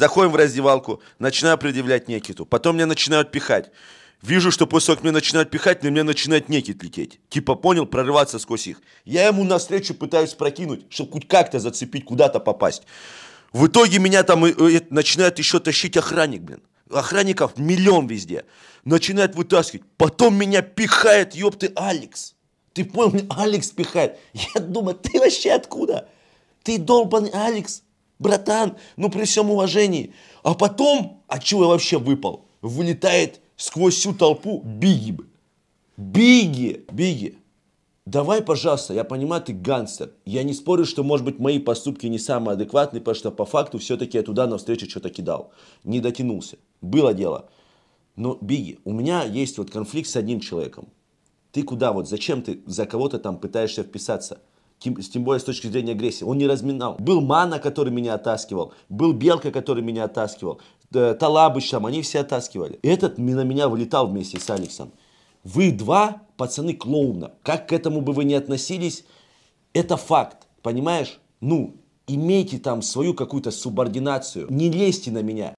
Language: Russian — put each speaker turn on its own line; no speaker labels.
Заходим в раздевалку, начинаю предъявлять некиту. Потом меня начинают пихать. Вижу, что после того, как меня начинают пихать, на меня начинает некит лететь. Типа, понял, прорываться сквозь их. Я ему навстречу пытаюсь прокинуть, чтобы хоть как-то зацепить, куда-то попасть. В итоге меня там э, э, э, начинает еще тащить охранник, блин. Охранников миллион везде. Начинает вытаскивать. Потом меня пихает, ёпты, Алекс. Ты понял, Алекс пихает. Я думаю, ты вообще откуда? Ты долбанный Алекс братан, ну при всем уважении. А потом, а чего я вообще выпал? Вылетает сквозь всю толпу Бигги. Бигги, Бигги, давай, пожалуйста, я понимаю, ты гангстер. Я не спорю, что, может быть, мои поступки не самые адекватные, потому что по факту все-таки я туда на встречу что-то кидал. Не дотянулся. Было дело. Но, Бигги, у меня есть вот конфликт с одним человеком. Ты куда вот, зачем ты за кого-то там пытаешься вписаться? тем более с точки зрения агрессии. Он не разминал. Был Мана, который меня оттаскивал, был Белка, который меня оттаскивал, Талабыч там, они все оттаскивали. Этот на меня вылетал вместе с Алексом. Вы два пацаны клоуна. Как к этому бы вы ни относились, это факт, понимаешь? Ну, имейте там свою какую-то субординацию. Не лезьте на меня.